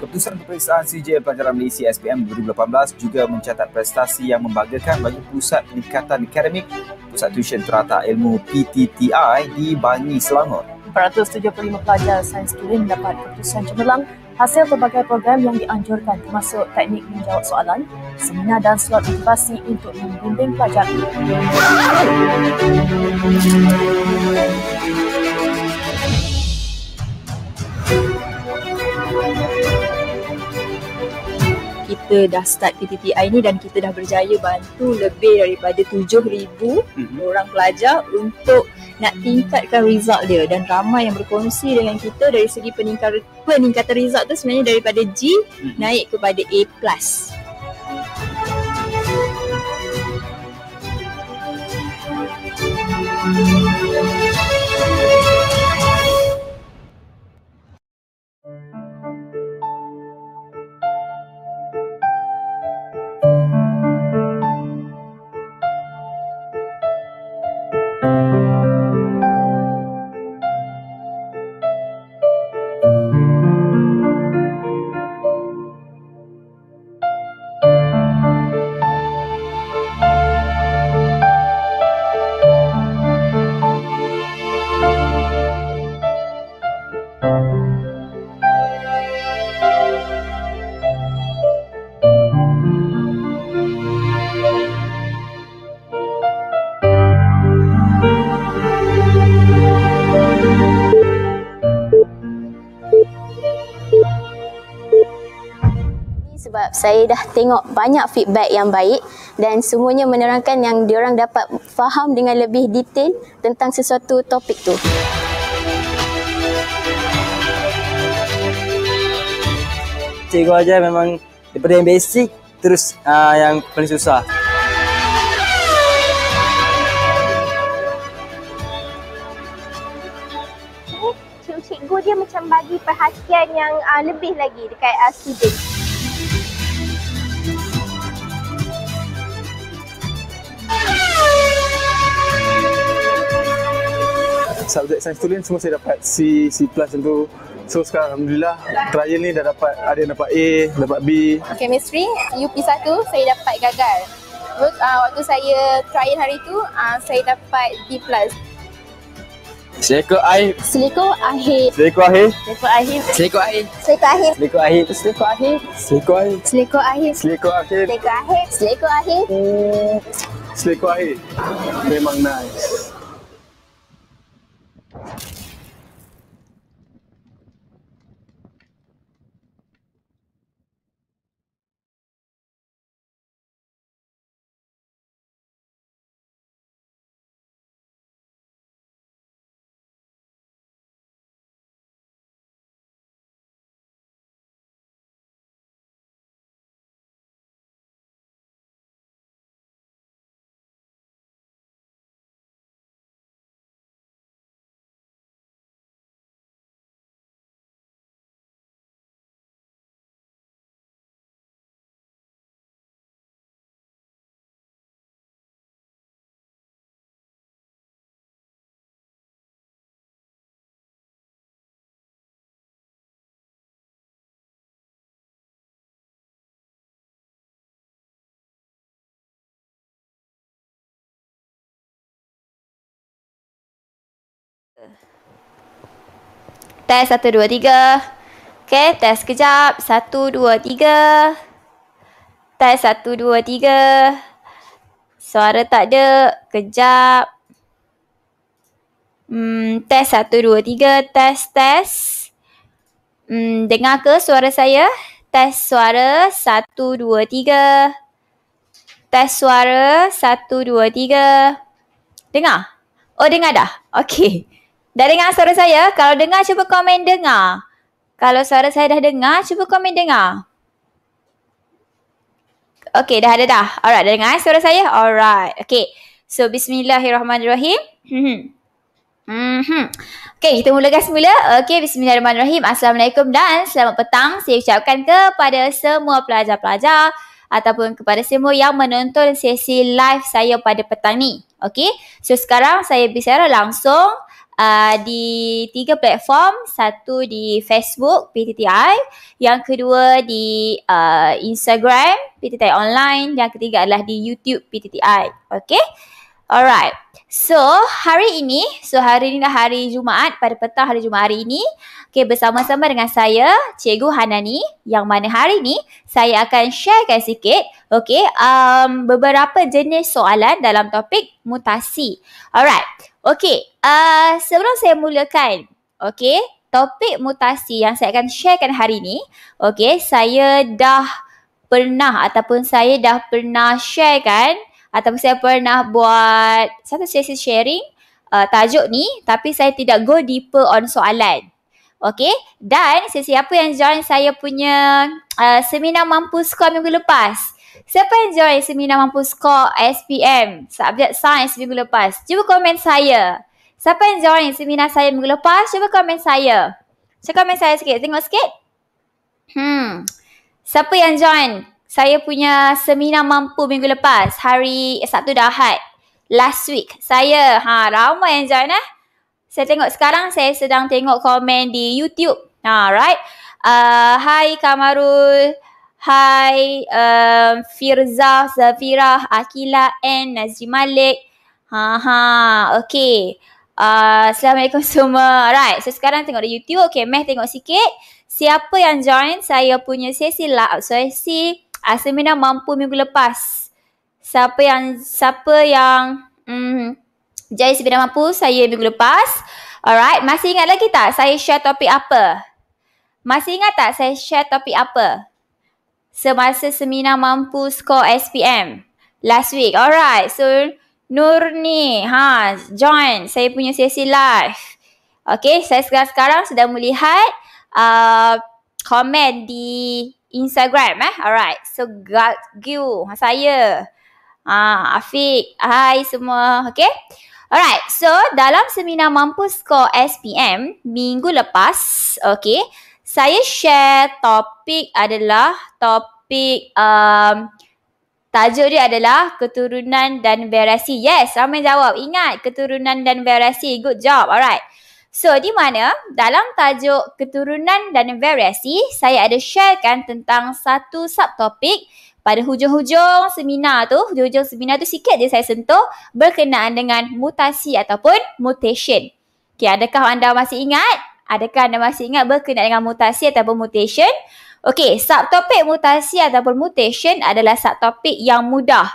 Keputusan peperiksaan CJ Pelajaran Malaysia SPM 2018 juga mencatat prestasi yang membanggakan bagi Pusat Pendekatan Akademik Pusat Tuition Terata Ilmu PTTI di Bangi, Selangor. 475 pelajar sains kini mendapat keputusan cemerlang hasil pelbagai program yang dianjurkan termasuk teknik menjawab soalan, seminar dan slot motivasi untuk membimbing pelajar. kita dah start PTTI ni dan kita dah berjaya bantu lebih daripada 7,000 hmm. orang pelajar untuk nak tingkatkan result dia dan ramai yang berkongsi dengan kita dari segi peningkatan, peningkatan result tu sebenarnya daripada G hmm. naik kepada A+. Thank you. sebab saya dah tengok banyak feedback yang baik dan semuanya menerangkan yang diorang dapat faham dengan lebih detail tentang sesuatu topik tu. Cikgu aja memang daripada yang basic terus uh, yang paling susah. Eh, cikgu dia macam bagi perhatian yang uh, lebih lagi dekat uh, student. subjek sains tulen semua saya dapat C, C plus tu. So sekarang Alhamdulillah trial ni dah dapat, ada yang dapat A, dapat B. Chemistry, UP1 saya dapat gagal. But, uh, waktu saya trial hari tu, uh, saya dapat B plus. ahi. ahi. ahi. ahi. ahi. ahi. ahi. ahi. ahi. ahi. ahi. ahi. ahi. ahi. ahi. ahi. ahi. ahi. ahi. Ahir. ahi. Ahir. ahi. Ahir. ahi. Ahir. ahi. Ahir. ahi. Ahir. ahi. Ahir. ahi. Ahir. ahi. Ahir. ahi. Ahir. ahi. Ahir. ahi. Ahir. ahi. Ahir. ahi. Ahir. ahi. nice. you Test satu dua tiga. Okay, test kejap. Satu dua tiga. Test satu dua tiga. Suara tak ada. Kejap. Hmm, test satu dua tiga. Test test. Hmm, dengar ke suara saya? Test suara satu dua tiga. Test suara satu dua tiga. Dengar? Oh dengar dah? Okay. Dah dengar suara saya? Kalau dengar cuba komen dengar. Kalau suara saya dah dengar cuba komen dengar. Okay dah ada dah. Alright dah dengar eh, suara saya? Alright. Okay. So bismillahirrahmanirrahim. Hmm, hmm. Hmm, okay kita mulakan semula. Okay bismillahirrahmanirrahim. Assalamualaikum dan selamat petang. Saya ucapkan kepada semua pelajar-pelajar ataupun kepada semua yang menonton sesi live saya pada petang ni. Okay. So sekarang saya bicara langsung. Ah, di tiga platform. Satu di Facebook PTTI, yang kedua di uh, Instagram PTTI Online, yang ketiga adalah di YouTube PTTI. Okay? Alright. So, hari ini, so hari ini dah hari Jumaat, pada petang hari Jumaat hari ini, okay, bersama-sama dengan saya, Cikgu Hanani, yang mana hari ini, saya akan sharekan sikit, okay, um, beberapa jenis soalan dalam topik mutasi. Alright. Okey, uh, sebelum saya mulakan, okey, topik mutasi yang saya akan sharekan hari ini, okey, saya dah pernah ataupun saya dah pernah sharekan ataupun saya pernah buat satu sesi sharing uh, tajuk ni tapi saya tidak go deeper on soalan. Okey, dan sesiapa yang join saya punya uh, seminar mampu sekolah minggu lepas, Siapa enjoy seminar mampuskor SPM subjek sains minggu lepas? Cuba komen saya. Siapa enjoy seminar saya minggu lepas? Cuba komen saya. Cuba komen saya sikit. Tengok sikit. Hmm. Siapa yang join saya punya seminar mampu minggu lepas? Hari eh, Sabtu dah Ahad. Last week. Saya. Ha, ramai yang join eh. Saya tengok sekarang saya sedang tengok komen di YouTube. Ha, right. Uh, hi Kamarul. Hai um, Firza, Zafira, Akila N, Nazri Malik. Ha ha. Okay. Uh, Assalamualaikum semua. Alright. So sekarang tengok di YouTube. Okay. Meh tengok sikit. Siapa yang join saya punya sesi lah. So sesi uh, seminar mampu minggu lepas. Siapa yang siapa yang mm, jadi seminar mampu saya minggu lepas. Alright. Masih ingat lagi tak saya share topik apa? Masih ingat tak saya share topik apa? semasa Semina mampu skor SPM last week. Alright, so Nurni, ha, join saya punya sesi live. Okay, saya sekarang, sekarang sudah melihat uh, komen di Instagram eh. Alright, so Gagyu, ha, saya. Ha, uh, Afiq, hai semua. Okay. Alright, so dalam seminar mampu skor SPM minggu lepas, okay, saya share topik adalah topik um, tajuk dia adalah keturunan dan variasi. Yes, ramai jawab. Ingat keturunan dan variasi. Good job. Alright. So, di mana dalam tajuk keturunan dan variasi, saya ada sharekan tentang satu subtopik pada hujung-hujung seminar tu, hujung-hujung seminar tu sikit je saya sentuh berkenaan dengan mutasi ataupun mutation. Okay, adakah anda masih ingat Adakah anda masih ingat berkenaan dengan mutasi ataupun mutation? Okey, subtopik mutasi ataupun mutation adalah subtopik yang mudah.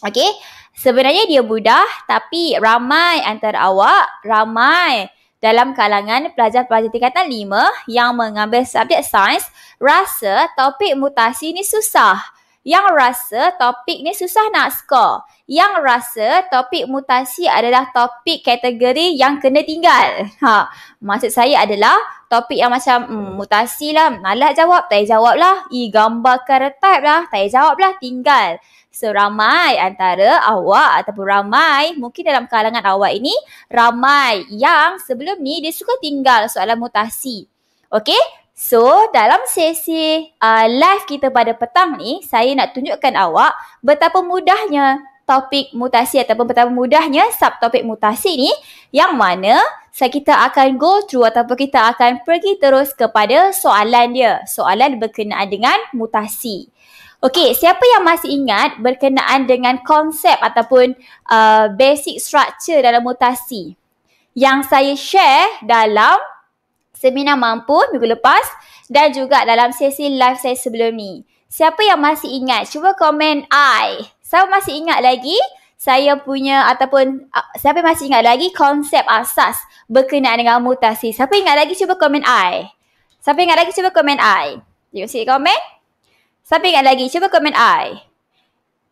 Okey, sebenarnya dia mudah tapi ramai antara awak, ramai dalam kalangan pelajar-pelajar tingkatan 5 yang mengambil subjek sains rasa topik mutasi ni susah. Yang rasa topik ni susah nak score. Yang rasa topik mutasi adalah topik kategori yang kena tinggal. Ha. Maksud saya adalah topik yang macam hmm, mutasi lah. Malah jawab, tak payah jawab lah. E, gambar karetype lah. Tak payah jawab lah, tinggal. So ramai antara awak ataupun ramai mungkin dalam kalangan awak ini ramai yang sebelum ni dia suka tinggal soalan mutasi. Okay, So, dalam sesi uh, live kita pada petang ni, saya nak tunjukkan awak betapa mudahnya topik mutasi ataupun betapa mudahnya subtopik mutasi ni yang mana so kita akan go through ataupun kita akan pergi terus kepada soalan dia. Soalan berkenaan dengan mutasi. Okey, siapa yang masih ingat berkenaan dengan konsep ataupun uh, basic structure dalam mutasi yang saya share dalam seminar mampu minggu lepas dan juga dalam sesi live saya sebelum ni. Siapa yang masih ingat, cuba komen I. Siapa masih ingat lagi, saya punya ataupun ah, siapa yang masih ingat lagi konsep asas berkenaan dengan mutasi. Siapa ingat lagi, cuba komen I. Siapa ingat lagi, cuba komen I. Jom sikit komen. Siapa ingat lagi, cuba komen I.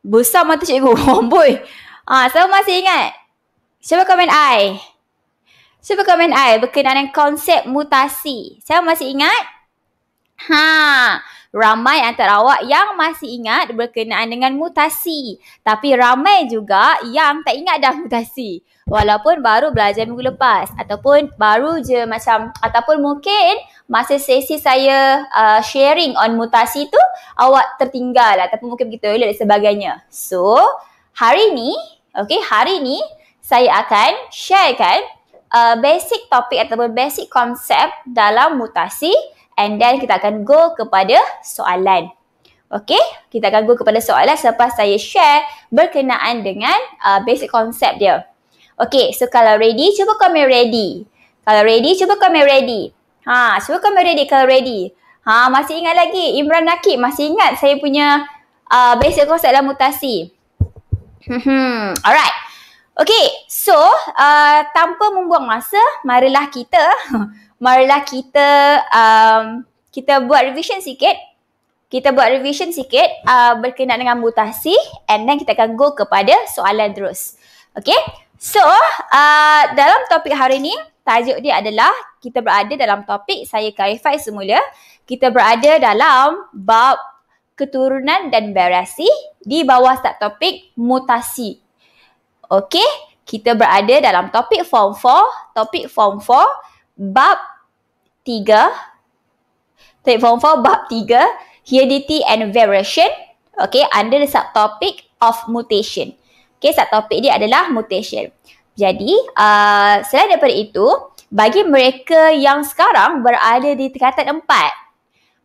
Besar mata cikgu. Oh boy. Ah, ha, siapa masih ingat? Cuba komen I. Super komen I berkenaan konsep mutasi. Saya masih ingat? Ha, ramai antara awak yang masih ingat berkenaan dengan mutasi. Tapi ramai juga yang tak ingat dah mutasi. Walaupun baru belajar minggu lepas ataupun baru je macam ataupun mungkin masa sesi saya uh, sharing on mutasi tu awak tertinggal lah. ataupun mungkin begitu dan sebagainya. So, hari ni, okay, hari ni saya akan sharekan uh, basic topik ataupun basic konsep dalam mutasi and then kita akan go kepada soalan. Okay, kita akan go kepada soalan selepas saya share berkenaan dengan uh, basic konsep dia. Okay, so kalau ready, cuba komen ready. Kalau ready, cuba komen ready. Ha, cuba komen ready kalau ready. Ha, masih ingat lagi Imran Nakib masih ingat saya punya uh, basic konsep dalam mutasi. Hmm, hmm. alright. Okay, so uh, tanpa membuang masa, marilah kita, marilah kita, um, kita buat revision sikit. Kita buat revision sikit uh, berkenaan dengan mutasi and then kita akan go kepada soalan terus. Okay, so uh, dalam topik hari ni, tajuk dia adalah kita berada dalam topik, saya clarify semula, kita berada dalam bab keturunan dan variasi di bawah subtopik mutasi Okay, kita berada dalam topik form 4. Topik form 4, bab 3. Topik form 4, bab 3. Heredity and variation. Okay, under the subtopic of mutation. Okay, subtopik dia adalah mutation. Jadi, uh, selain daripada itu, bagi mereka yang sekarang berada di tingkatan 4,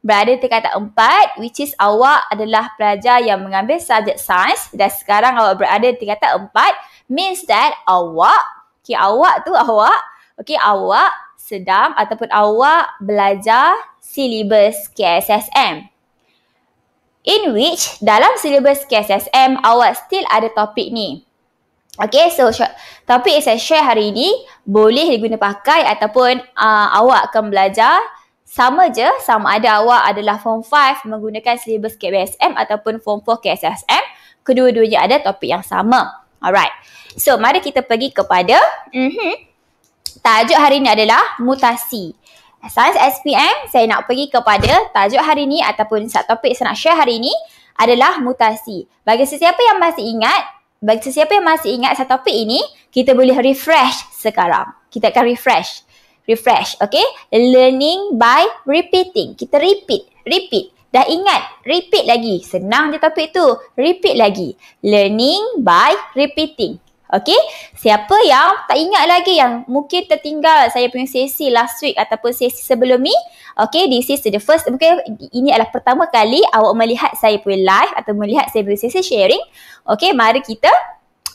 berada di tingkatan empat which is awak adalah pelajar yang mengambil subjek sains dan sekarang awak berada di tingkatan empat means that awak, okay awak tu awak, okay awak sedang ataupun awak belajar syllabus KSSM. In which dalam syllabus KSSM awak still ada topik ni. Okay, so sh- topik yang saya share hari ini boleh diguna pakai ataupun uh, awak akan belajar sama je sama ada awak adalah form 5 menggunakan syllabus KBSM ataupun form 4 KSSM. Kedua-duanya ada topik yang sama. Alright. So, mari kita pergi kepada mm-hmm. tajuk hari ini adalah mutasi. Sains SPM, saya nak pergi kepada tajuk hari ini ataupun subtopik saya nak share hari ini adalah mutasi. Bagi sesiapa yang masih ingat, bagi sesiapa yang masih ingat satu topik ini, kita boleh refresh sekarang. Kita akan refresh. Refresh, okay? Learning by repeating. Kita repeat, repeat. Dah ingat, repeat lagi. Senang je topik tu. Repeat lagi. Learning by repeating. Okay, siapa yang tak ingat lagi yang mungkin tertinggal saya punya sesi last week ataupun sesi sebelum ni Okay, this is the first, mungkin ini adalah pertama kali awak melihat saya punya live atau melihat saya punya sesi sharing Okay, mari kita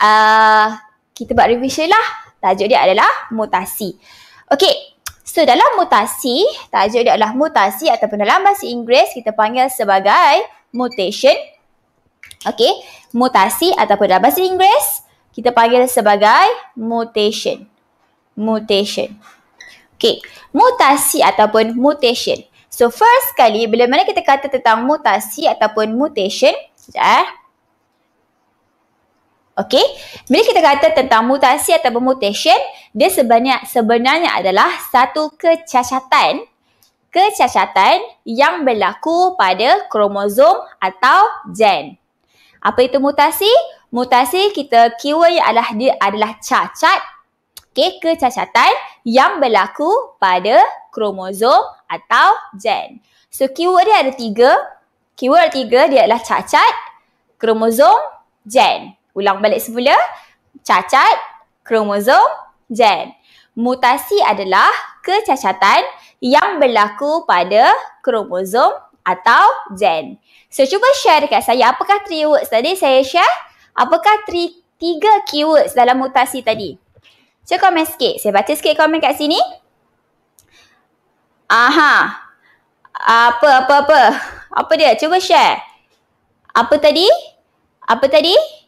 uh, kita buat revision lah Tajuk dia adalah mutasi Okay, So dalam mutasi, tajuk dia adalah mutasi ataupun dalam bahasa Inggeris kita panggil sebagai mutation. Okay, mutasi ataupun dalam bahasa Inggeris kita panggil sebagai mutation. Mutation. Okay, mutasi ataupun mutation. So first sekali, bila mana kita kata tentang mutasi ataupun mutation, sekejap eh. Okey, bila kita kata tentang mutasi atau mutation, dia sebenarnya sebenarnya adalah satu kecacatan kecacatan yang berlaku pada kromosom atau gen. Apa itu mutasi? Mutasi kita keyword yang adalah dia adalah cacat. Okey, kecacatan yang berlaku pada kromosom atau gen. So keyword dia ada tiga. Keyword tiga dia adalah cacat, kromosom, gen. Ulang balik semula. Cacat, kromosom, gen. Mutasi adalah kecacatan yang berlaku pada kromosom atau gen. So, cuba share dekat saya apakah three words tadi saya share. Apakah three, tiga keywords dalam mutasi tadi? Saya komen sikit. Saya baca sikit komen kat sini. Aha. Apa, apa, apa? Apa dia? Cuba share. Apa tadi? Apa tadi? Apa tadi?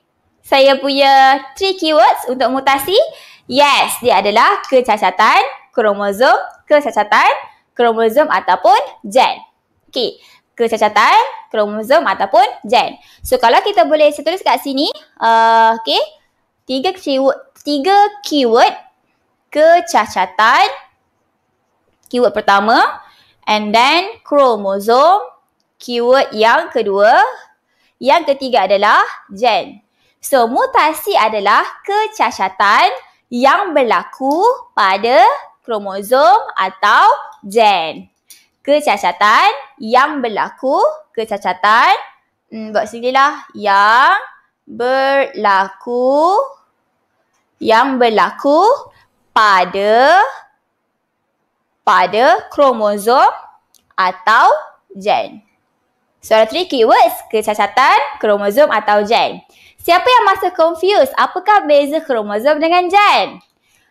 saya punya three keywords untuk mutasi. Yes, dia adalah kecacatan kromosom, kecacatan kromosom ataupun gen. Okey, kecacatan kromosom ataupun gen. So kalau kita boleh saya tulis kat sini, uh, okey, tiga keyword tiga keyword kecacatan keyword pertama and then kromosom keyword yang kedua yang ketiga adalah gen So mutasi adalah kecacatan yang berlaku pada kromosom atau gen. Kecacatan yang berlaku, kecacatan, hmm, buat sendiri lah, yang berlaku, yang berlaku pada pada kromosom atau gen. So, ada three keywords, kecacatan, kromosom atau gen. Siapa yang masa confuse? apakah beza kromosom dengan gen?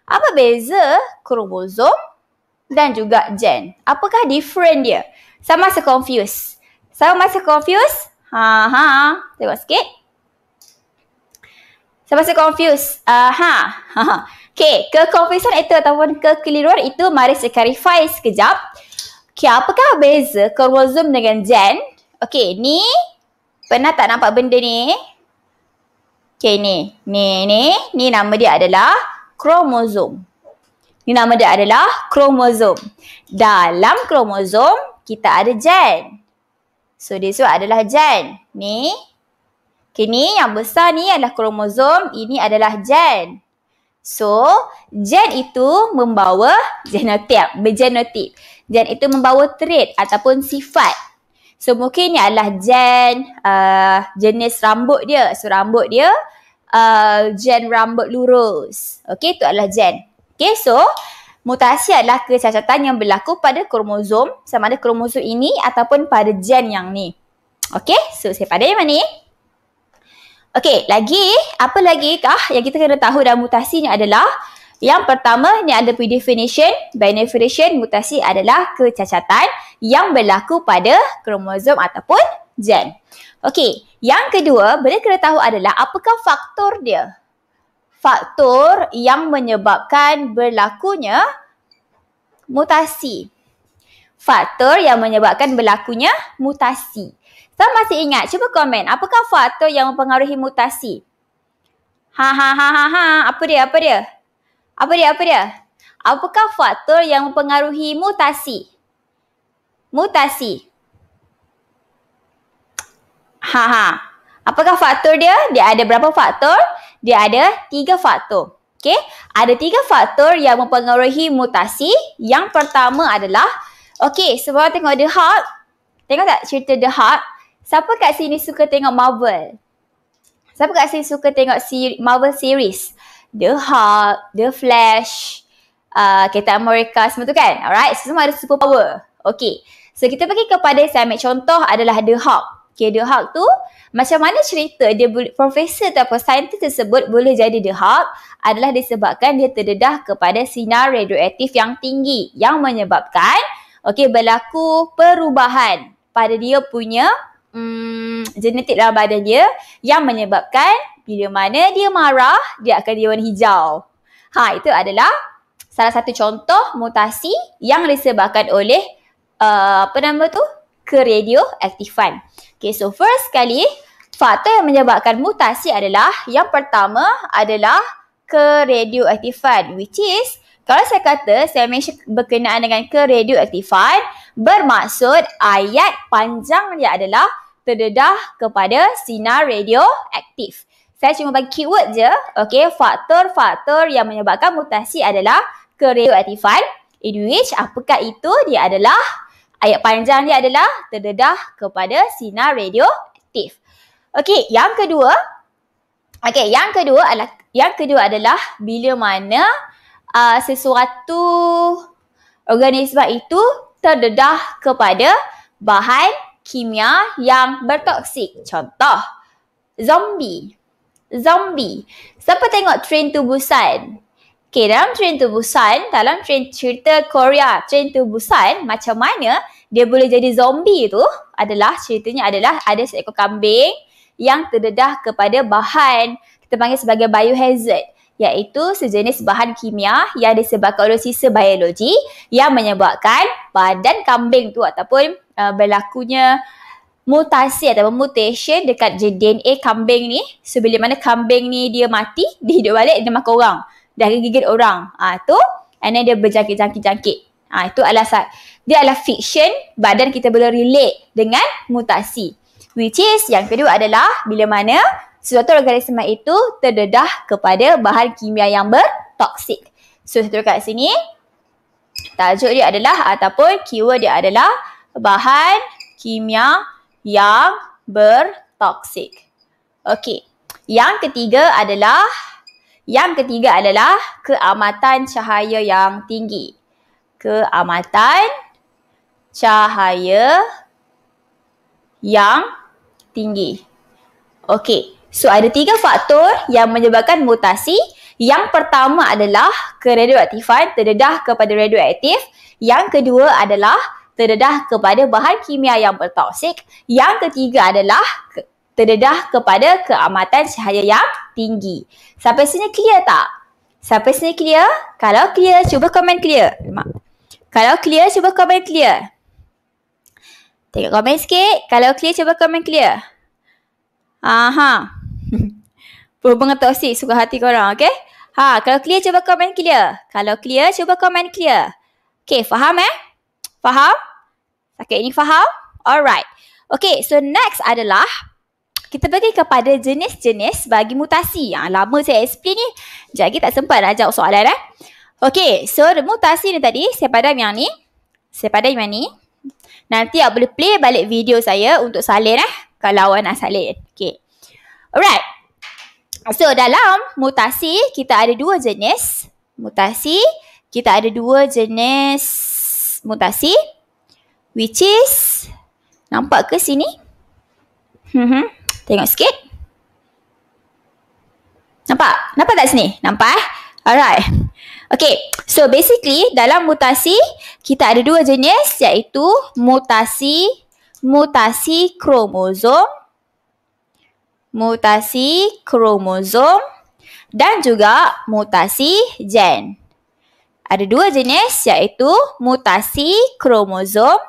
Apa beza kromosom dan juga gen? Apakah different dia? Saya masa confuse. Saya masa confuse. Ha ha. Tengok sikit. Saya masa confuse. Aha. Ha ha. Okay, keconfusion itu ataupun kekeliruan itu mari saya clarify sekejap. Okay, apakah beza kromosom dengan gen? Okay, ni pernah tak nampak benda ni? Okay ni, ni, ni, ni nama dia adalah kromosom. Ni nama dia adalah kromosom. Dalam kromosom, kita ada gen. So, this one adalah gen. Ni. Okay, ni yang besar ni adalah kromosom. Ini adalah gen. So, gen itu membawa genotip. Bergenotip. Gen itu membawa trait ataupun sifat. So mungkin ni adalah gen uh, jenis rambut dia. So rambut dia uh, gen rambut lurus. Okay, itu adalah gen. Okay, so mutasi adalah kecacatan yang berlaku pada kromosom sama ada kromosom ini ataupun pada gen yang ni. Okay, so saya pada yang mana Okay, lagi apa lagi kah yang kita kena tahu dalam mutasinya adalah yang pertama ni ada predefinition. Benefination mutasi adalah kecacatan yang berlaku pada kromosom ataupun gen. Okey, yang kedua, benda kita tahu adalah apakah faktor dia? Faktor yang menyebabkan berlakunya mutasi. Faktor yang menyebabkan berlakunya mutasi. Saya masih ingat, cuba komen, apakah faktor yang mempengaruhi mutasi? Ha ha ha ha ha, apa dia? Apa dia? Apa dia? Apa dia? Apakah faktor yang mempengaruhi mutasi? Mutasi. Ha ha. Apakah faktor dia? Dia ada berapa faktor? Dia ada tiga faktor. Okay. Ada tiga faktor yang mempengaruhi mutasi. Yang pertama adalah. Okay. Sebab tengok The Hulk. Tengok tak cerita The Hulk? Siapa kat sini suka tengok Marvel? Siapa kat sini suka tengok Marvel series? The Hulk, The Flash, uh, Captain America semua tu kan. Alright, so, semua ada power. Okay, so kita pergi kepada saya ambil contoh adalah The Hulk. Okay, The Hulk tu macam mana cerita dia profesor atau apa saintis tersebut boleh jadi The Hulk adalah disebabkan dia terdedah kepada sinar radioaktif yang tinggi yang menyebabkan okay, berlaku perubahan pada dia punya hmm, genetik dalam badan dia yang menyebabkan bila mana dia marah, dia akan jadi warna hijau. Ha, itu adalah salah satu contoh mutasi yang disebabkan oleh uh, apa nama tu? keradioaktifan. Okay, so first sekali, faktor yang menyebabkan mutasi adalah yang pertama adalah keradioaktifan, which is kalau saya kata saya mention berkenaan dengan keradioaktifan bermaksud ayat panjang dia adalah terdedah kepada sinar radioaktif. Saya cuma bagi keyword je. Okay, faktor-faktor yang menyebabkan mutasi adalah kereaktifan. In which, apakah itu? Dia adalah, ayat panjang dia adalah terdedah kepada sinar radioaktif. Okay, yang kedua. Okay, yang kedua adalah, yang kedua adalah bila mana uh, sesuatu organisma itu terdedah kepada bahan kimia yang bertoksik. Contoh, zombie zombie. Siapa tengok Train to Busan? Okay, dalam Train to Busan, dalam train cerita Korea Train to Busan, macam mana dia boleh jadi zombie tu adalah ceritanya adalah ada seekor kambing yang terdedah kepada bahan kita panggil sebagai biohazard iaitu sejenis bahan kimia yang disebabkan oleh sisa biologi yang menyebabkan badan kambing tu ataupun uh, berlakunya mutasi ataupun mutation dekat je DNA kambing ni so bila mana kambing ni dia mati dia hidup balik dia makan orang dia gigit orang ah ha, tu and then dia berjangkit-jangkit-jangkit ha, itu adalah dia adalah fiction badan kita boleh relate dengan mutasi which is yang kedua adalah bila mana sesuatu organisme itu terdedah kepada bahan kimia yang bertoksik so satu kat sini tajuk dia adalah ataupun keyword dia adalah bahan kimia yang bertoksik. Okey. Yang ketiga adalah yang ketiga adalah keamatan cahaya yang tinggi. Keamatan cahaya yang tinggi. Okey. So ada tiga faktor yang menyebabkan mutasi. Yang pertama adalah keradioaktifan terdedah kepada radioaktif. Yang kedua adalah terdedah kepada bahan kimia yang bertoksik. Yang ketiga adalah terdedah kepada keamatan cahaya yang tinggi. Sampai sini clear tak? Sampai sini clear? Kalau clear, cuba komen clear. Kalau clear, cuba komen clear. Tengok komen sikit. Kalau clear, cuba komen clear. Aha. Berhubungan toksik suka hati korang, okay? Ha, kalau clear, cuba komen clear. Kalau clear, cuba komen clear. Okay, faham eh? Faham? Okay, ini faham? Alright. Okay, so next adalah kita pergi kepada jenis-jenis bagi mutasi. Yang ah, lama saya explain ni. Sekejap lagi tak sempat nak jawab soalan eh. Okay, so mutasi ni tadi, saya padam yang ni. Saya padam yang ni. Nanti awak boleh play balik video saya untuk salin eh. Kalau awak nak salin. Okay. Alright. So, dalam mutasi, kita ada dua jenis. Mutasi, kita ada dua jenis mutasi which is nampak ke sini? Hmm, tengok sikit. Nampak? Nampak tak sini? Nampak eh? Alright. Okay, so basically dalam mutasi kita ada dua jenis iaitu mutasi mutasi kromosom mutasi kromosom dan juga mutasi gen. Ada dua jenis iaitu mutasi kromosom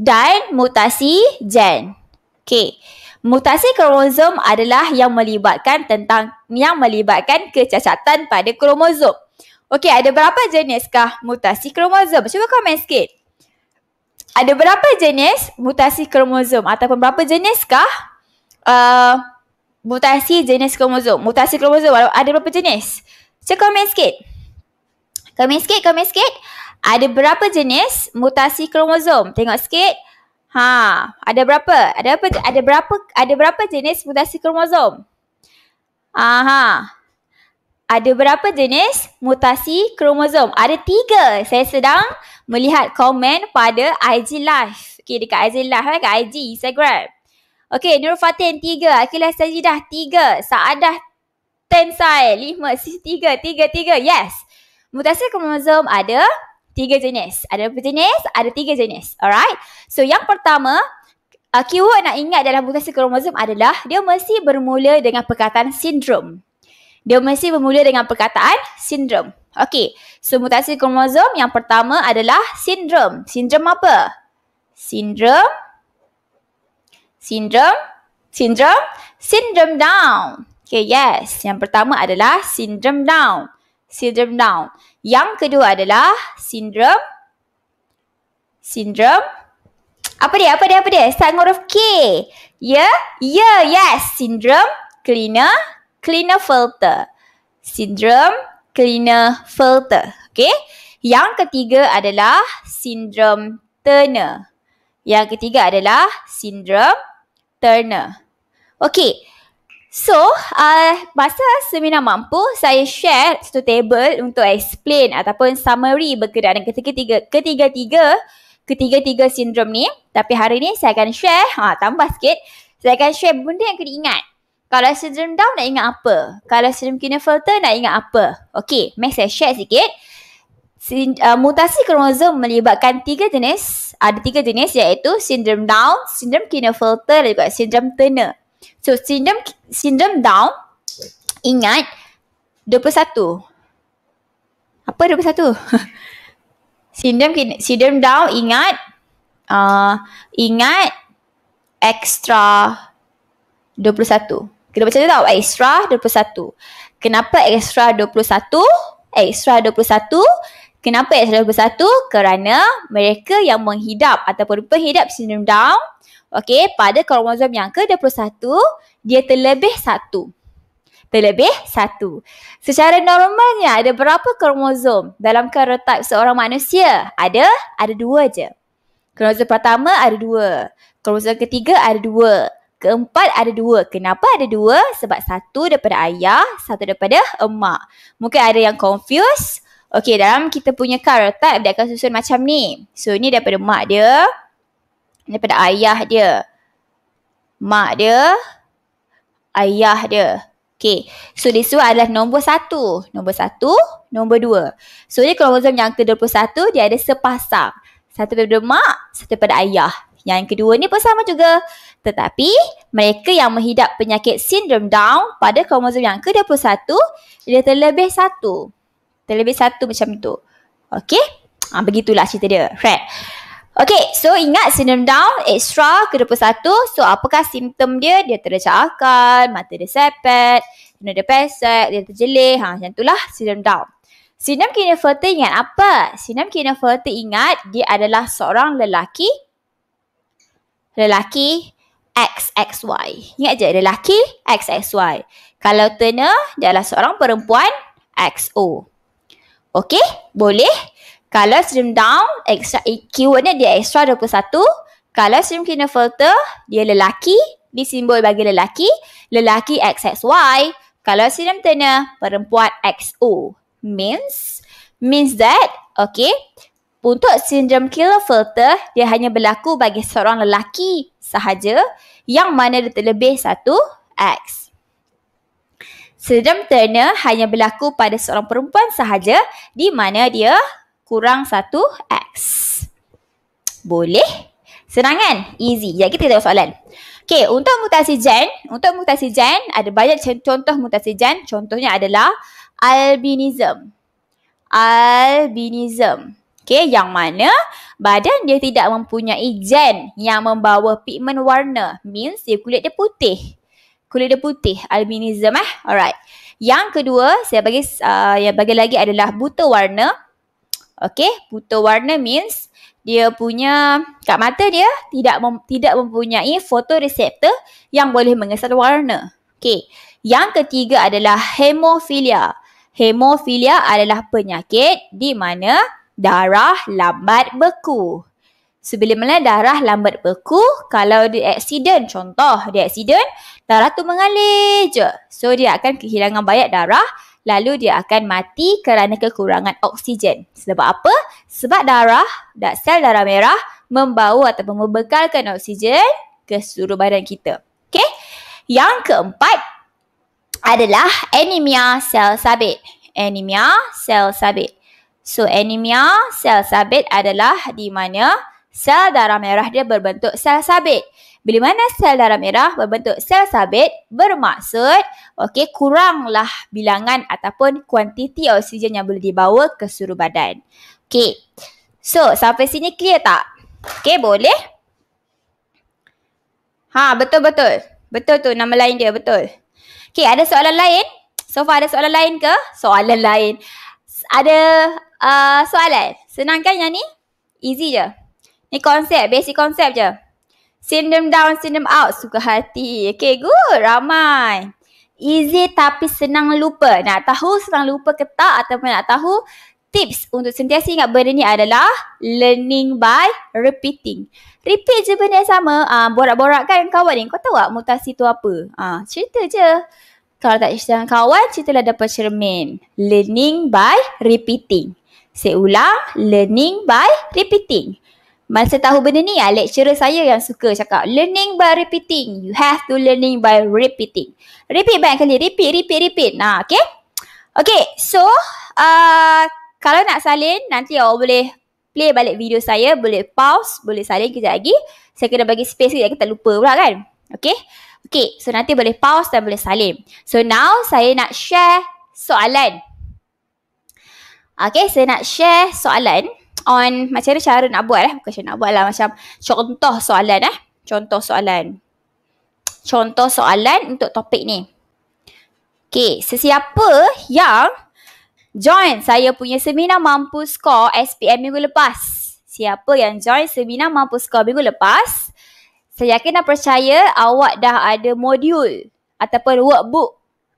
dan mutasi gen. Okay. Mutasi kromosom adalah yang melibatkan tentang yang melibatkan kecacatan pada kromosom. Okey, ada berapa jeniskah mutasi kromosom? Cuba komen sikit. Ada berapa jenis mutasi kromosom ataupun berapa jeniskah uh, mutasi jenis kromosom? Mutasi kromosom ada berapa jenis? Cuba komen sikit. Komen sikit, komen sikit. Ada berapa jenis mutasi kromosom? Tengok sikit. Ha, ada berapa? Ada apa? Ada berapa? Ada berapa jenis mutasi kromosom? Aha. Ada berapa jenis mutasi kromosom? Ada tiga. Saya sedang melihat komen pada IG Live. Okey, dekat IG Live eh, kan? IG, Instagram. Okey, Nur Fatin, tiga. Akilah dah tiga. Saadah, Tensai, lima, tiga, tiga, tiga. Yes. Mutasi kromosom ada tiga jenis. Ada berapa jenis? Ada tiga jenis. Alright. So yang pertama, uh, keyword nak ingat dalam mutasi kromosom adalah dia mesti bermula dengan perkataan sindrom. Dia mesti bermula dengan perkataan sindrom. Okay. So mutasi kromosom yang pertama adalah sindrom. Sindrom apa? Sindrom. Sindrom. Sindrom. Sindrom down. Okay, yes. Yang pertama adalah sindrom down. Sindrom down. Yang kedua adalah sindrom sindrom apa dia? Apa dia? Apa dia? Sign huruf K. Ya? Yeah? Ya, yeah, yes. Sindrom cleaner cleaner filter. Sindrom cleaner filter. Okay. Yang ketiga adalah sindrom Turner. Yang ketiga adalah sindrom Turner. Okay. So, uh, masa seminar mampu, saya share satu table untuk explain ataupun summary berkenaan ketiga-tiga, ketiga-tiga, ketiga-tiga sindrom ni. Tapi hari ni saya akan share, ha, tambah sikit, saya akan share benda yang kena ingat. Kalau sindrom down nak ingat apa? Kalau sindrom kena filter nak ingat apa? Okay, mari saya share sikit. Sin, uh, mutasi kromosom melibatkan tiga jenis, ada tiga jenis iaitu sindrom down, sindrom kena filter dan juga sindrom turner. So sindrom sindrom down ingat 21. Apa 21? sindrom sindrom down ingat uh, ingat extra 21. Kita baca dia tau extra 21. Kenapa extra 21? Extra 21 Kenapa X21? Kerana mereka yang menghidap ataupun penghidap sindrom Down Okey, pada kromosom yang ke-21, dia terlebih satu. Terlebih satu. Secara normalnya ada berapa kromosom dalam karyotip seorang manusia? Ada, ada dua je. Kromosom pertama ada dua. Kromosom ketiga ada dua. Keempat ada dua. Kenapa ada dua? Sebab satu daripada ayah, satu daripada emak. Mungkin ada yang confused. Okey, dalam kita punya karyotip dia akan susun macam ni. So, ni daripada mak dia daripada ayah dia. Mak dia, ayah dia. Okay, so this one adalah nombor satu. Nombor satu, nombor dua. So dia kromosom yang ke-21 dia ada sepasang. Satu daripada mak, satu daripada ayah. Yang kedua ni pun sama juga. Tetapi mereka yang menghidap penyakit sindrom Down pada kromosom yang ke-21 dia terlebih satu. Terlebih satu macam tu. Okay, ha, ah, begitulah cerita dia. Right. Okay, so ingat syndrome down, extra ke 21. So, apakah simptom dia? Dia terlecah mata dia sepet, kena dia pesek, dia terjelih. Ha, macam itulah syndrome down. Syndrome kinefertil ingat apa? Syndrome kinefertil ingat dia adalah seorang lelaki. Lelaki XXY. Ingat je, lelaki XXY. Kalau Turner, dia adalah seorang perempuan XO. Okay, boleh? Kalau stream down, extra keywordnya dia extra 21. Kalau stream cleaner filter, dia lelaki. Di simbol bagi lelaki. Lelaki XXY. Kalau stream turner, perempuan XO. Means, means that, okay. Untuk sindrom killer filter, dia hanya berlaku bagi seorang lelaki sahaja yang mana dia terlebih satu X. Sindrom turner hanya berlaku pada seorang perempuan sahaja di mana dia kurang 1x. Boleh? Senang kan? Easy. Jadi kita tengok soalan. Okay, untuk mutasi gen, untuk mutasi gen, ada banyak contoh mutasi gen. Contohnya adalah albinism. Albinism. Okay, yang mana badan dia tidak mempunyai gen yang membawa pigment warna. Means dia kulit dia putih. Kulit dia putih. Albinism eh. Alright. Yang kedua, saya bagi, uh, yang bagi lagi adalah buta warna. Okey, buta warna means dia punya kat mata dia tidak mem, tidak mempunyai fotoreseptor yang boleh mengesan warna. Okey. Yang ketiga adalah hemofilia. Hemofilia adalah penyakit di mana darah lambat beku. Sebelumnya darah lambat beku kalau di accident contoh di accident darah tu mengalir je. So dia akan kehilangan banyak darah lalu dia akan mati kerana kekurangan oksigen. Sebab apa? Sebab darah, dan sel darah merah membawa ataupun membekalkan oksigen ke seluruh badan kita. Okey. Yang keempat adalah anemia sel sabit. Anemia sel sabit. So anemia sel sabit adalah di mana sel darah merah dia berbentuk sel sabit. Bila mana sel darah merah berbentuk sel sabit bermaksud okay kuranglah bilangan ataupun kuantiti oksigen yang boleh dibawa ke seluruh badan. okay So, sampai sini clear tak? okay boleh? Ha, betul betul. Betul tu nama lain dia, betul. okay ada soalan lain? So far ada soalan lain ke? Soalan lain. Ada uh, soalan? Senang kan yang ni? Easy je. Ni konsep, basic konsep je. Send them down, send them out. Suka hati. Okay, good. Ramai. Easy tapi senang lupa. Nak tahu senang lupa ke tak ataupun nak tahu tips untuk sentiasa ingat benda ni adalah learning by repeating. Repeat je benda yang sama. Ah, uh, borak-borakkan dengan kawan ni. Kau tahu tak mutasi tu apa? uh, cerita je. Kalau tak cerita dengan kawan, ceritalah dapat cermin. Learning by repeating. Saya ulang, learning by repeating. Masa tahu benda ni, ya, lecturer saya yang suka cakap learning by repeating. You have to learning by repeating. Repeat banyak kali. Repeat, repeat, repeat. Nah, okay. Okay, so uh, kalau nak salin, nanti awak boleh play balik video saya. Boleh pause, boleh salin kejap lagi. Saya kena bagi space sekejap, kita lupa pula kan. Okay. Okay, so nanti boleh pause dan boleh salin. So now saya nak share soalan. Okay, saya nak share soalan on macam mana cara nak buat eh. Bukan macam nak buat lah. Macam contoh soalan eh. Contoh soalan. Contoh soalan untuk topik ni. Okay. Sesiapa yang join saya punya seminar mampu skor SPM minggu lepas. Siapa yang join seminar mampu skor minggu lepas. Saya yakin dan percaya awak dah ada modul ataupun workbook.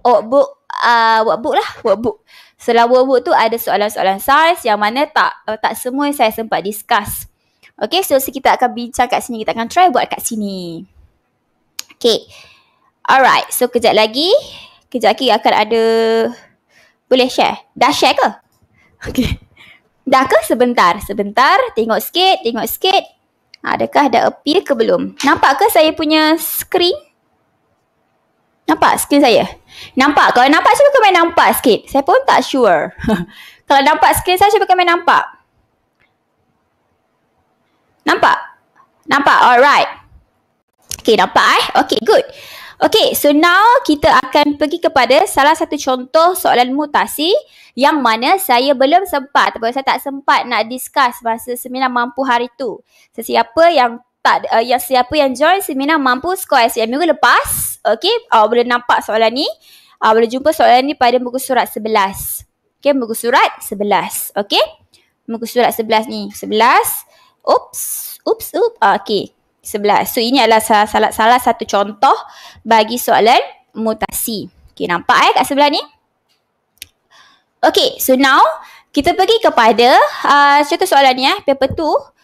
Workbook. Uh, workbook lah. Workbook. Selain workbook tu ada soalan-soalan sains yang mana tak uh, tak semua saya sempat discuss. Okay, so, kita akan bincang kat sini. Kita akan try buat kat sini. Okay. Alright, so kejap lagi. Kejap lagi akan ada... Boleh share? Dah share ke? Okay. Dah ke? Sebentar. Sebentar. Tengok sikit. Tengok sikit. Adakah dah appear ke belum? Nampak ke saya punya screen? Nampak skin saya? Nampak. Kalau nampak cuba bukan nampak sikit. Saya pun tak sure. Kalau nampak skin saya, cuba bukan nampak. Nampak? Nampak. Alright. Okay, nampak eh. Okay, good. Okay, so now kita akan pergi kepada salah satu contoh soalan mutasi yang mana saya belum sempat ataupun saya tak sempat nak discuss masa seminar mampu hari tu. Sesiapa yang tak uh, yang siapa yang join seminar mampu skor SPM minggu lepas okay? awak uh, boleh nampak soalan ni awak uh, boleh jumpa soalan ni pada buku surat 11 okey buku surat 11 okey muka surat 11 ni 11 oops oops oop uh, ah, okey 11 so ini adalah salah, salah salah satu contoh bagi soalan mutasi Okay, nampak eh kat sebelah ni Okay, so now kita pergi kepada uh, contoh soalan ni eh paper 2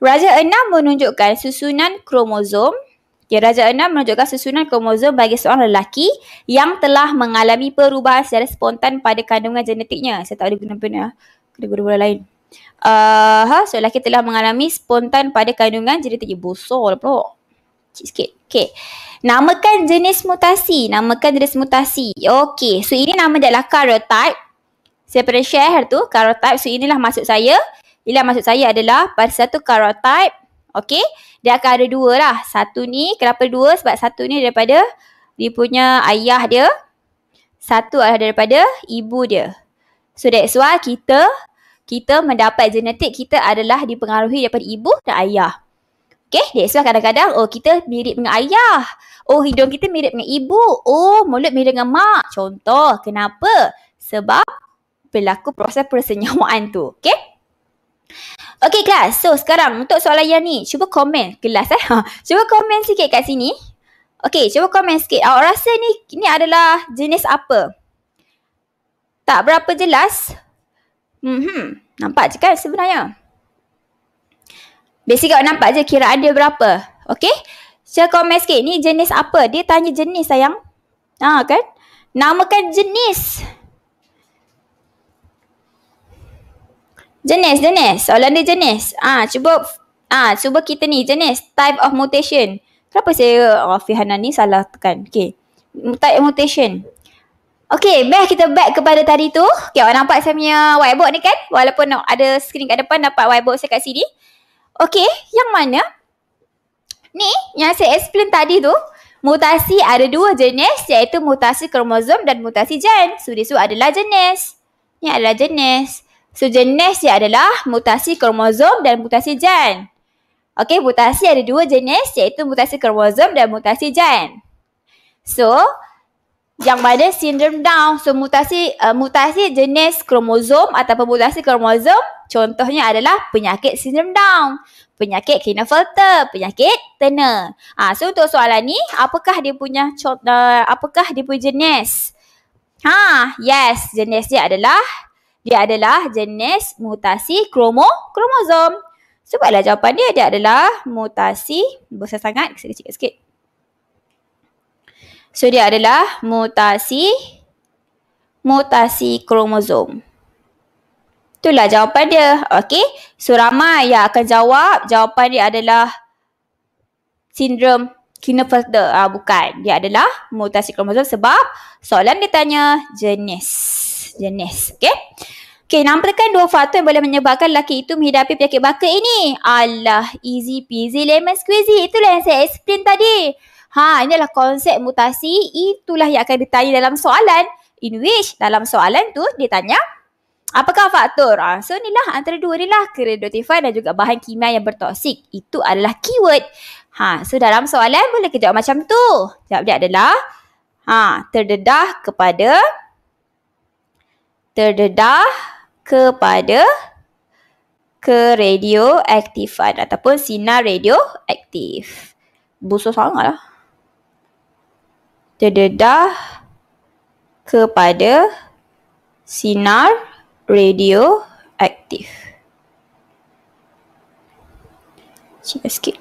Raja enam menunjukkan susunan kromosom. Ya, Raja enam menunjukkan susunan kromosom bagi seorang lelaki yang telah mengalami perubahan secara spontan pada kandungan genetiknya. Saya tak boleh guna benda. Ah. Kena guna benda lain. Uh, ah, ha, so, lelaki telah mengalami spontan pada kandungan genetiknya. Bosor lah bro. Cik sikit. Okay. Namakan jenis mutasi. Namakan jenis mutasi. Okay. So, ini nama adalah karotip. Saya pernah share tu. Karotip. So, inilah maksud saya. Ila maksud saya adalah pada satu karotype, okay, dia akan ada dua lah. Satu ni, kenapa dua? Sebab satu ni daripada dia punya ayah dia. Satu adalah daripada ibu dia. So that's why kita kita mendapat genetik kita adalah dipengaruhi daripada ibu dan ayah. Okay, that's why kadang-kadang oh kita mirip dengan ayah. Oh hidung kita mirip dengan ibu. Oh mulut mirip dengan mak. Contoh, kenapa? Sebab berlaku proses persenyawaan tu. Okay. Okay kelas, so sekarang untuk soalan yang ni, cuba komen kelas eh. Ha, cuba komen sikit kat sini. Okay, cuba komen sikit. Awak rasa ni, ni adalah jenis apa? Tak berapa jelas? Hmm, nampak je kan sebenarnya? Basically awak nampak je kiraan dia berapa. Okay? Cuba komen sikit. Ni jenis apa? Dia tanya jenis sayang. Ha kan? Namakan jenis. Jenis. Jenis, jenis. Soalan dia jenis. Ah, ha, cuba ah, ha, cuba kita ni jenis type of mutation. Kenapa saya oh, Fihana ni salah tekan. Okay. Type of mutation. Okay, best kita back kepada tadi tu. Okay, orang nampak saya punya whiteboard ni kan? Walaupun nak ada screen kat depan, dapat whiteboard saya kat sini. Okay, yang mana? Ni, yang saya explain tadi tu, mutasi ada dua jenis, iaitu mutasi kromosom dan mutasi gen. So, this adalah jenis. Ni adalah jenis. So jenis dia adalah mutasi kromosom dan mutasi gen. Okey, mutasi ada dua jenis iaitu mutasi kromosom dan mutasi gen. So yang pada sindrom Down, so mutasi uh, mutasi jenis kromosom ataupun mutasi kromosom contohnya adalah penyakit sindrom Down, penyakit Klinefelter, penyakit Turner. Ha, so untuk soalan ni, apakah dia punya uh, apakah dia punya jenis? Ha, yes, jenis dia adalah dia adalah jenis mutasi kromo kromosom. Sebablah jawapan dia dia adalah mutasi besar sangat kecil kecil sikit. So dia adalah mutasi mutasi kromosom. Itulah jawapan dia. Okey. So ramai yang akan jawab jawapan dia adalah sindrom Klinefelter. Ah, bukan. Dia adalah mutasi kromosom sebab soalan dia tanya jenis jenis. Okay. Okay, nampakkan dua faktor yang boleh menyebabkan lelaki itu menghidapi penyakit bakar ini. Alah, easy peasy lemon squeezy. Itulah yang saya explain tadi. Ha, inilah konsep mutasi. Itulah yang akan ditanya dalam soalan. In which dalam soalan tu dia tanya Apakah faktor? Ha, so inilah antara dua ni lah Kredotifan dan juga bahan kimia yang bertoksik Itu adalah keyword ha, So dalam soalan boleh kejap macam tu Jawab dia adalah ha, Terdedah kepada terdedah kepada ke radioaktifan ataupun sinar radioaktif. Busuk sangat lah Terdedah kepada sinar radioaktif. Cik sikit.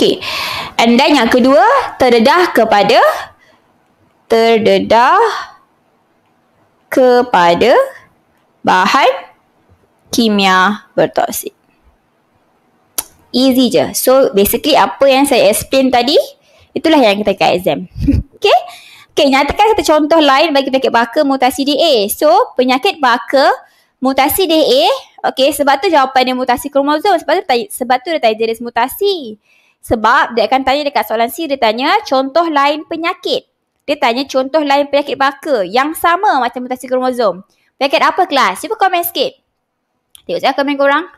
Okay. And then yang kedua, terdedah kepada terdedah kepada bahan kimia bertoksik. Easy je. So basically apa yang saya explain tadi, itulah yang kita kat exam. okay? Okay, nyatakan satu contoh lain bagi penyakit bakar mutasi DA. So penyakit bakar mutasi DA, okay sebab tu jawapan dia mutasi kromosom. Sebab tu, sebab tu dia tanya jenis mutasi. Sebab dia akan tanya dekat soalan C, dia tanya contoh lain penyakit. Dia tanya contoh lain penyakit baka yang sama macam mutasi kromosom. Penyakit apa kelas? Cuba komen sikit. Tengok saya komen korang.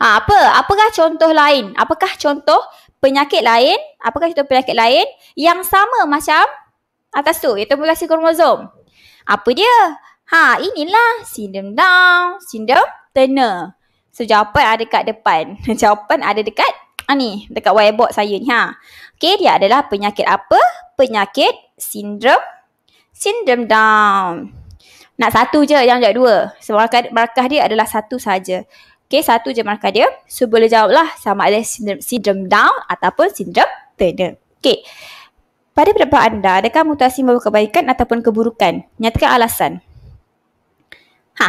Ha, apa? Apakah contoh lain? Apakah contoh penyakit lain? Apakah contoh penyakit lain yang sama macam atas tu? Iaitu mutasi kromosom. Apa dia? Ha, inilah sindrom Down, sindrom Turner. So, jawapan ada dekat depan. jawapan ada dekat ah, ni, dekat whiteboard saya ni. Ha. Okay, dia adalah penyakit apa? Penyakit sindrom sindrom down. Nak satu je yang jawab dua. So markah, markah dia adalah satu saja. Okey, satu je markah dia. So boleh jawablah sama ada sindrom sindrom down ataupun sindrom Turner. Okey. Pada pendapat anda, adakah mutasi membawa kebaikan ataupun keburukan? Nyatakan alasan. Ha.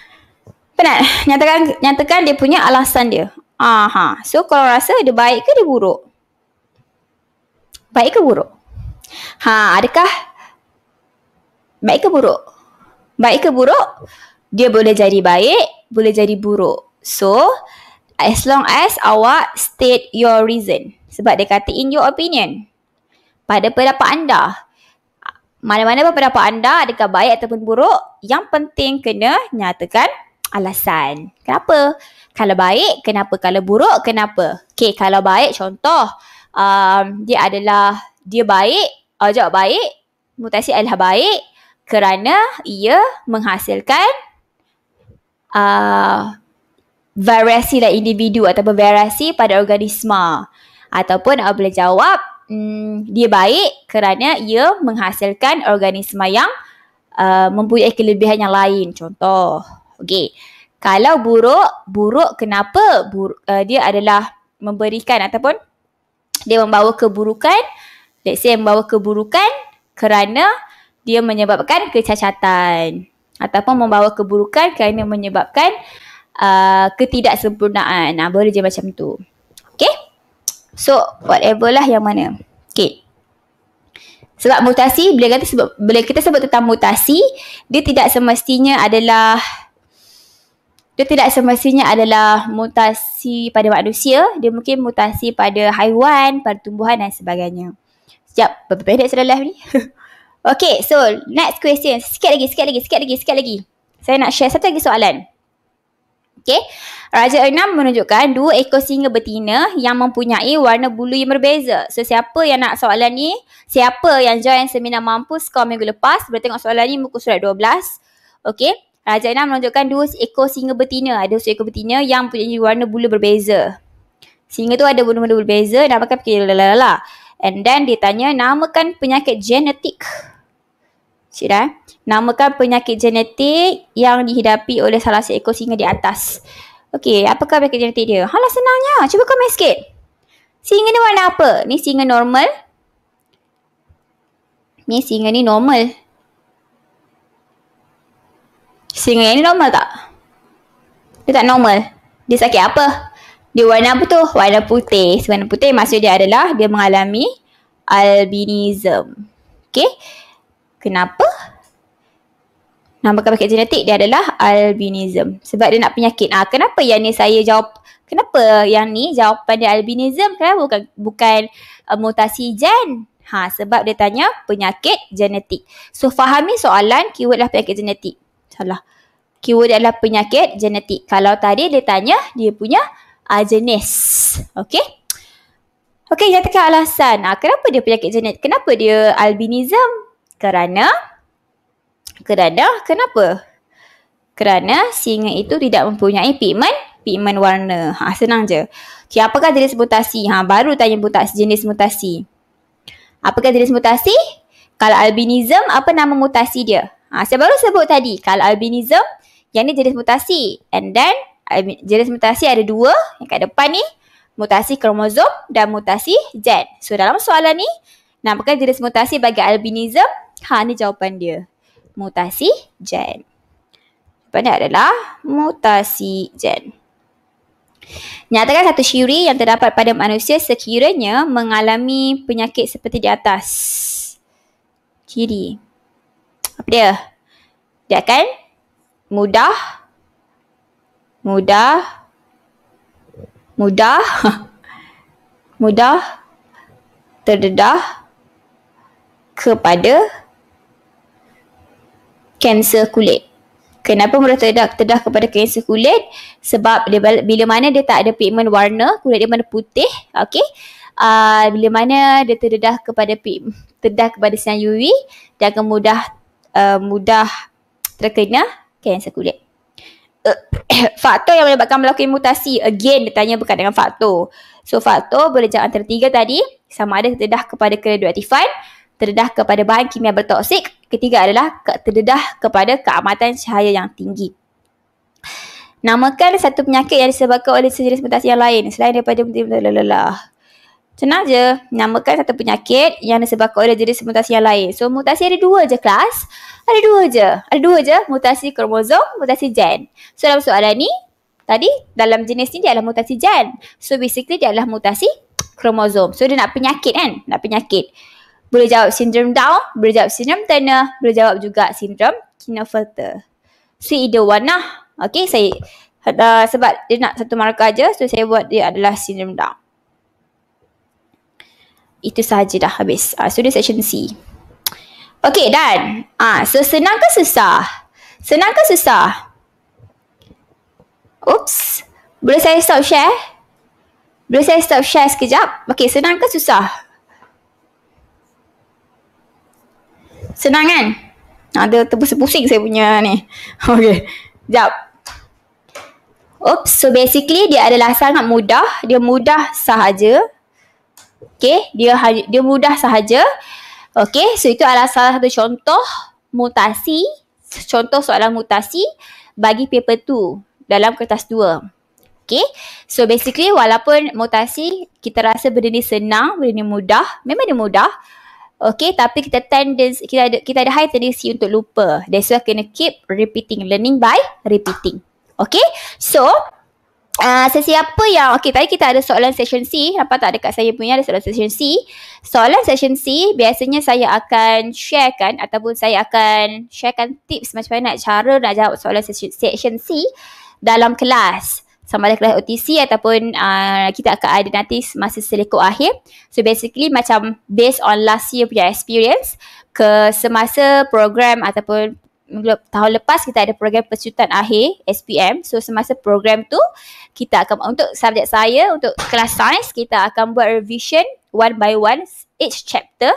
Penat. Nyatakan nyatakan dia punya alasan dia. Aha. So kalau rasa dia baik ke dia buruk? Baik ke buruk? Ha, adakah baik ke buruk? Baik ke buruk? Dia boleh jadi baik, boleh jadi buruk. So, as long as awak state your reason. Sebab dia kata in your opinion. Pada pendapat anda. Mana-mana pun pendapat anda adakah baik ataupun buruk. Yang penting kena nyatakan alasan. Kenapa? Kalau baik, kenapa? Kalau buruk, kenapa? Okay, kalau baik contoh. Um, dia adalah dia baik, uh, jawab baik, mutasi adalah baik kerana ia menghasilkan uh, variasi lah individu ataupun variasi pada organisma. Ataupun awak uh, boleh jawab, mm, dia baik kerana ia menghasilkan organisma yang uh, mempunyai kelebihan yang lain. Contoh, okay. Kalau buruk, buruk kenapa? Buruk, uh, dia adalah memberikan ataupun dia membawa keburukan let's say membawa keburukan kerana dia menyebabkan kecacatan ataupun membawa keburukan kerana menyebabkan uh, ketidaksempurnaan. Nah, boleh je macam tu. Okay? So, whatever lah yang mana. Okay. Sebab mutasi, bila, kata sebab, bila kita sebut tentang mutasi, dia tidak semestinya adalah dia tidak semestinya adalah mutasi pada manusia, dia mungkin mutasi pada haiwan, pada tumbuhan dan sebagainya. Sekejap, berapa pendek sudah live ni? okay, so next question. Sikit lagi, sikit lagi, sikit lagi, sikit lagi. Saya nak share satu lagi soalan. Okay, Raja Enam menunjukkan dua ekor singa betina yang mempunyai warna bulu yang berbeza. So, siapa yang nak soalan ni? Siapa yang join seminar mampu skor minggu lepas? Boleh tengok soalan ni muka surat 12. Okay, Raja Enam menunjukkan dua ekor singa betina. Ada dua ekor betina yang mempunyai warna bulu berbeza. Singa tu ada bulu-bulu berbeza. Nak pakai fikir lelah And then ditanya namakan penyakit genetik. Cik dah. Namakan penyakit genetik yang dihidapi oleh salah seekor singa di atas. Okey, apakah penyakit genetik dia? Halah senangnya. Cuba komen sikit. Singa ni warna apa? Ni singa normal. Ni singa ni normal. Singa ni normal tak? Dia tak normal. Dia sakit apa? dia warna apa tu? Warna putih. Warna putih maksud dia adalah dia mengalami albinism. Okay. Kenapa? Nama kabar genetik dia adalah albinism. Sebab dia nak penyakit. Ah, kenapa yang ni saya jawab? Kenapa yang ni jawapan dia albinism? Kenapa bukan, bukan uh, mutasi gen? Ha, sebab dia tanya penyakit genetik. So fahami soalan keyword lah penyakit genetik. Salah. Keyword adalah penyakit genetik. Kalau tadi dia tanya dia punya uh, jenis. Okay. Okay, katakan alasan. Uh, kenapa dia penyakit jenis? Kenapa dia albinism? Kerana, kerana, kenapa? Kerana singa itu tidak mempunyai pigment, pigment warna. Ha, senang je. Okay, apakah jenis mutasi? Ha, baru tanya mutasi, jenis mutasi. Apakah jenis mutasi? Kalau albinism, apa nama mutasi dia? Ha, saya baru sebut tadi. Kalau albinism, yang ni jenis mutasi. And then, jenis mutasi ada dua yang kat depan ni mutasi kromosom dan mutasi gen. So dalam soalan ni nampakkan jenis mutasi bagi albinism. Ha ni jawapan dia. Mutasi gen. Jawapan dia adalah mutasi gen. Nyatakan satu syuri yang terdapat pada manusia sekiranya mengalami penyakit seperti di atas. Kiri. Apa dia? Dia akan mudah mudah mudah mudah terdedah kepada kanser kulit. Kenapa mudah terdedah, terdedah kepada kanser kulit? Sebab dia, bila mana dia tak ada pigment warna, kulit dia mana putih, okay? Uh, ah, bila mana dia terdedah kepada terdedah kepada sinar UV dia akan mudah uh, mudah terkena kanser kulit. Eh, faktor yang menyebabkan melakukan mutasi again dia tanya berkaitan dengan faktor so faktor boleh jangka antara tiga tadi sama ada terdedah kepada keradioaktifan terdedah kepada bahan kimia bertoksik ketiga adalah terdedah kepada keamatan cahaya yang tinggi namakan satu penyakit yang disebabkan oleh sejenis mutasi yang lain selain daripada lalala Senang je, namakan satu penyakit yang disebabkan oleh jenis mutasi yang lain. So, mutasi ada dua je kelas. Ada dua je. Ada dua je, mutasi kromosom, mutasi gen. So, dalam soalan ni, tadi dalam jenis ni dia adalah mutasi gen. So, basically dia adalah mutasi kromosom. So, dia nak penyakit kan? Nak penyakit. Boleh jawab sindrom Down, boleh jawab sindrom Turner, boleh jawab juga sindrom Kinefelter. So, either one lah. Okay, saya, uh, sebab dia nak satu markah je, so saya buat dia adalah sindrom Down itu sahaja dah habis. Uh, so, dia section C. Okay, dan uh, ah, so senang ke susah? Senang ke susah? Oops. Boleh saya stop share? Boleh saya stop share sekejap? Okay, senang ke susah? Senang kan? Ada terpusing-pusing saya punya ni. Okay, sekejap. Oops, so basically dia adalah sangat mudah. Dia mudah sahaja. Okay, dia dia mudah sahaja. Okay, so itu adalah salah satu contoh mutasi, contoh soalan mutasi bagi paper 2 dalam kertas 2. Okay, so basically walaupun mutasi kita rasa benda ni senang, benda ni mudah, memang dia mudah. Okay, tapi kita tendency, kita ada, kita ada high tendency untuk lupa. That's why kena keep repeating, learning by repeating. Okay, so Ah, sesiapa yang okey tadi kita ada soalan session C nampak tak dekat saya punya ada soalan session C soalan session C biasanya saya akan sharekan ataupun saya akan sharekan tips macam mana nak cara nak jawab soalan session, session C dalam kelas sama ada kelas OTC ataupun uh, kita akan ada nanti masa selekok akhir. So basically macam based on last year punya experience ke semasa program ataupun tahun lepas kita ada program persyutan akhir SPM so semasa program tu kita akan untuk subjek saya untuk kelas sains kita akan buat revision one by one each chapter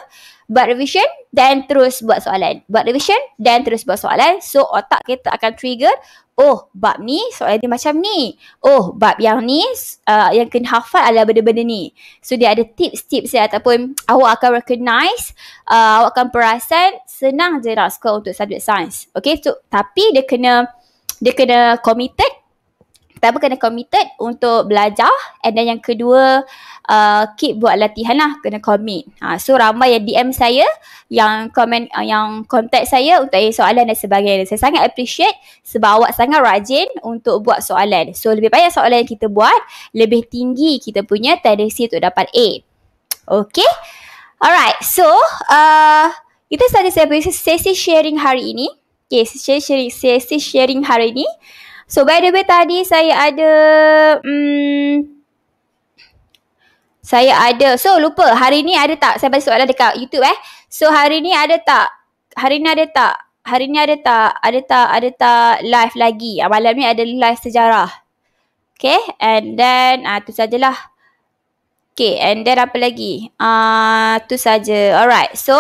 buat revision dan terus buat soalan. Buat revision dan terus buat soalan. So otak kita akan trigger Oh, bab ni soalan dia macam ni. Oh, bab yang ni uh, yang kena hafal adalah benda-benda ni. So, dia ada tips-tips ya, ataupun awak akan recognize, uh, awak akan perasan senang je nak score untuk subject science. Okay, so, tapi dia kena dia kena committed tak apa kena committed untuk belajar and then yang kedua uh, keep buat latihan lah kena commit. Ha, so ramai yang DM saya yang komen uh, yang contact saya untuk tanya soalan dan sebagainya. Saya sangat appreciate sebab awak sangat rajin untuk buat soalan. So lebih banyak soalan yang kita buat, lebih tinggi kita punya tendency untuk dapat A. Okay. Alright. So uh, kita saja saya sesi sharing hari ini. Okay, sesi sharing, sesi sharing hari ini. So by the way tadi saya ada hmm, saya ada. So lupa hari ni ada tak saya bagi soalan dekat YouTube eh. So hari ni ada tak? Hari ni ada tak? Hari ni ada tak? Ada tak? Ada tak live lagi? Ah, malam ni ada live sejarah. Okay and then ah uh, tu sajalah. Okay and then apa lagi? Ah tu saja. Alright. So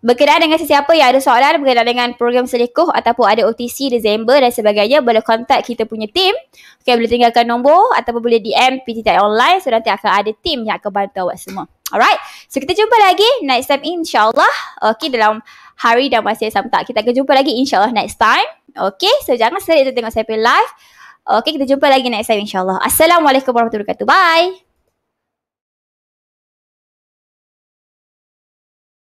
Berkenaan dengan sesiapa yang ada soalan berkenaan dengan program selekoh ataupun ada OTC Disember dan sebagainya boleh kontak kita punya team. Okay, boleh tinggalkan nombor ataupun boleh DM PTT online so nanti akan ada team yang akan bantu awak semua. Alright, so kita jumpa lagi next time insyaAllah. Okay, dalam hari dan masa yang sama tak. Kita akan jumpa lagi insyaAllah next time. Okay, so jangan selesai tu tengok saya live. Okay, kita jumpa lagi next time insyaAllah. Assalamualaikum warahmatullahi wabarakatuh. Bye.